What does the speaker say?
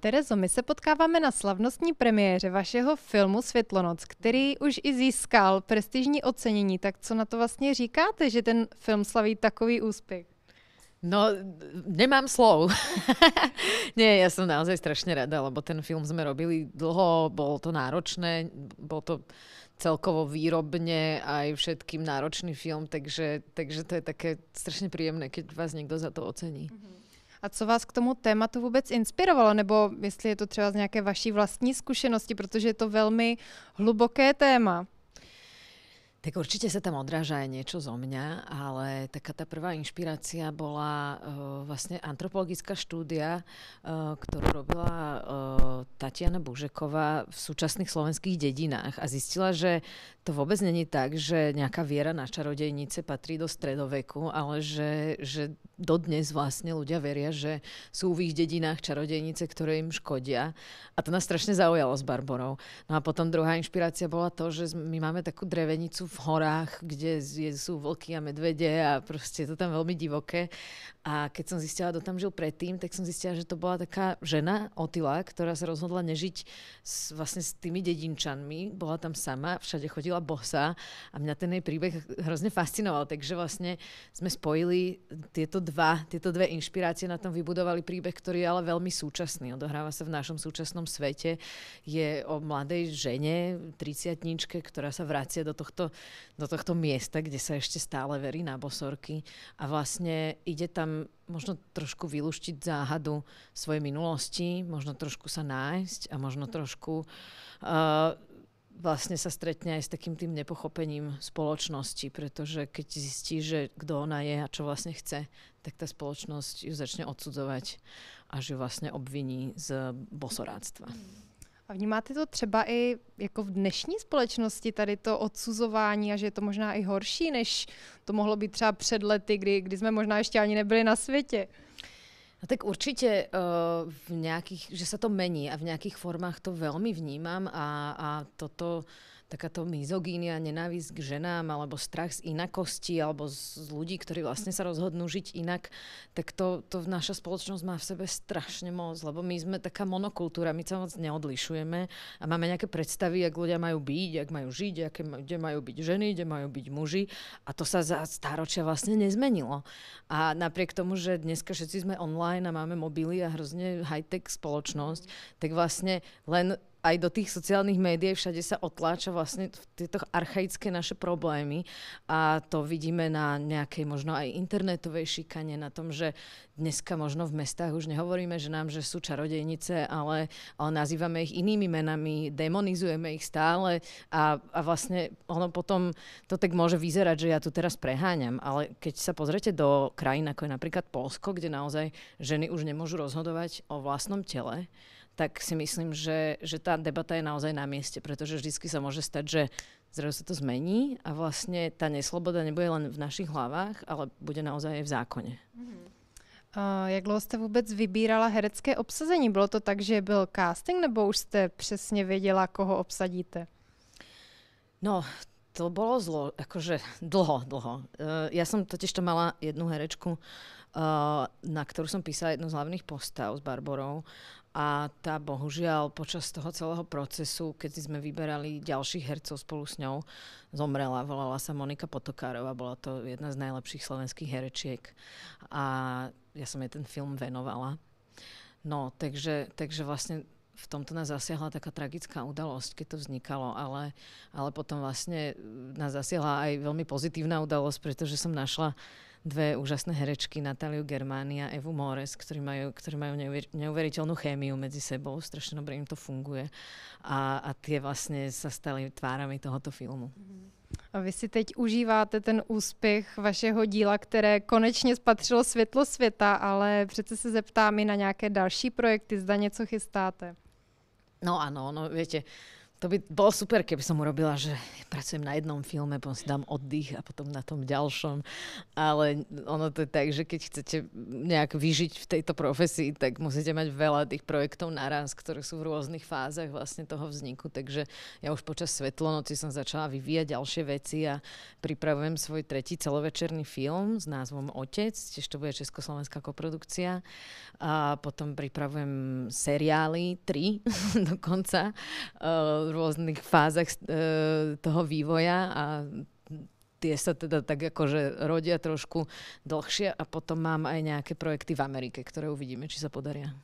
Terezo, my se potkáváme na slavnostní premiéře vašeho filmu Světlonoc, který už i získal prestižní ocenění. Tak co na to vlastně říkáte, že ten film slaví takový úspěch? No, nemám slov. Nie, ja som naozaj strašne rada, lebo ten film sme robili dlho, bolo to náročné, bolo to celkovo výrobne aj všetkým náročný film, takže, takže to je také strašne príjemné, keď vás niekto za to ocení. Mm-hmm. A co vás k tomu tématu vůbec inspirovalo, nebo jestli je to třeba z nějaké vaší vlastní zkušenosti, protože je to velmi hluboké téma? Tak určite sa tam odráža aj niečo zo mňa, ale taká tá prvá inšpirácia bola uh, vlastne antropologická štúdia, uh, ktorú robila uh, Tatiana Bužeková v súčasných slovenských dedinách a zistila, že to vôbec není tak, že nejaká viera na čarodejnice patrí do stredoveku, ale že, že dodnes vlastne ľudia veria, že sú v ich dedinách čarodejnice, ktoré im škodia. A to nás strašne zaujalo s Barborou. No a potom druhá inšpirácia bola to, že my máme takú drevenicu v horách, kde sú vlky a medvede a proste je to tam veľmi divoké. A keď som zistila, kto tam žil predtým, tak som zistila, že to bola taká žena, Otila, ktorá sa rozhodla nežiť s, vlastne s tými dedinčanmi. Bola tam sama, všade chodila bosa a mňa ten jej príbeh hrozne fascinoval. Takže vlastne sme spojili tieto, dva, tieto dve inšpirácie, na tom vybudovali príbeh, ktorý je ale veľmi súčasný. Odohráva sa v našom súčasnom svete. Je o mladej žene, 30 ktorá sa vracia do tohto do tohto miesta, kde sa ešte stále verí na bosorky a vlastne ide tam možno trošku vyluštiť záhadu svojej minulosti, možno trošku sa nájsť a možno trošku uh, vlastne sa stretne aj s takým tým nepochopením spoločnosti, pretože keď zistí, že kto ona je a čo vlastne chce, tak tá spoločnosť ju začne odsudzovať a že vlastne obviní z bosoráctva. Mm. A vnímáte to třeba i jako v dnešní společnosti, tady to odsuzování a že je to možná i horší, než to mohlo být třeba před lety, kdy, kdy jsme možná ještě ani nebyli na světě? No tak určite uh, v nejakých, že sa to mení a v nejakých formách to veľmi vnímam a, a toto takáto mizogínia, nenávisť k ženám alebo strach z inakosti alebo z, z ľudí, ktorí vlastne sa rozhodnú žiť inak, tak to, to naša spoločnosť má v sebe strašne moc, lebo my sme taká monokultúra, my sa moc neodlišujeme a máme nejaké predstavy, ak ľudia majú byť, ak majú žiť, aké, kde majú byť ženy, kde majú byť muži a to sa za stáročia vlastne nezmenilo. A napriek tomu, že dneska všetci sme online, online a máme mobily a hrozne high-tech spoločnosť, tak vlastne len aj do tých sociálnych médií všade sa otláča vlastne tieto archaické naše problémy a to vidíme na nejakej možno aj internetovej šikane, na tom, že dneska možno v mestách už nehovoríme, že nám, že sú čarodejnice, ale, ale nazývame ich inými menami, demonizujeme ich stále a, a vlastne ono potom to tak môže vyzerať, že ja tu teraz preháňam, ale keď sa pozrete do krajín ako je napríklad Polsko, kde naozaj ženy už nemôžu rozhodovať o vlastnom tele, tak si myslím, že, že tá debata je naozaj na mieste, pretože vždy sa môže stať, že zrazu sa to zmení a vlastne tá nesloboda nebude len v našich hlavách, ale bude naozaj aj v zákoně. Mm-hmm. Uh, jak dlouho jste vůbec vybírala herecké obsazení? Bylo to tak, že byl casting, nebo už jste přesně věděla, koho obsadíte? No, to bolo zlo, akože dlho, dlho. Uh, e, ja som totiž to mala jednu herečku, uh, na ktorú som písala jednu z hlavných postav s Barborou a tá bohužiaľ počas toho celého procesu, keď sme vyberali ďalších hercov spolu s ňou, zomrela. Volala sa Monika Potokárová, bola to jedna z najlepších slovenských herečiek a ja som jej ten film venovala. No, takže, takže vlastne v tomto nás zasiahla taká tragická udalosť, keď to vznikalo, ale, ale potom vlastne nás zasiahla aj veľmi pozitívna udalosť, pretože som našla uh, dve úžasné herečky, Natáliu Germáni a Evu Mores, ktorí majú, ktorí majú neuveriteľnú chémiu medzi sebou, strašne dobre im to funguje a, a tie vlastne sa stali tvárami tohoto filmu. A vy si teď užíváte ten úspěch vašeho díla, které konečně spatřilo světlo světa, ale přece se zeptám i na nějaké další projekty, zda něco chystáte. No ano, no viete, uh, to by bolo super, keby som urobila, že pracujem na jednom filme, potom si dám oddych a potom na tom ďalšom. Ale ono to je tak, že keď chcete nejak vyžiť v tejto profesii, tak musíte mať veľa tých projektov naraz, ktoré sú v rôznych fázach vlastne toho vzniku. Takže ja už počas Svetlonoci som začala vyvíjať ďalšie veci a pripravujem svoj tretí celovečerný film s názvom Otec, tiež to bude československá koprodukcia. A potom pripravujem seriály, tri dokonca ehm, rôznych fázach e, toho vývoja a tie sa teda tak akože rodia trošku dlhšie a potom mám aj nejaké projekty v Amerike, ktoré uvidíme, či sa podaria.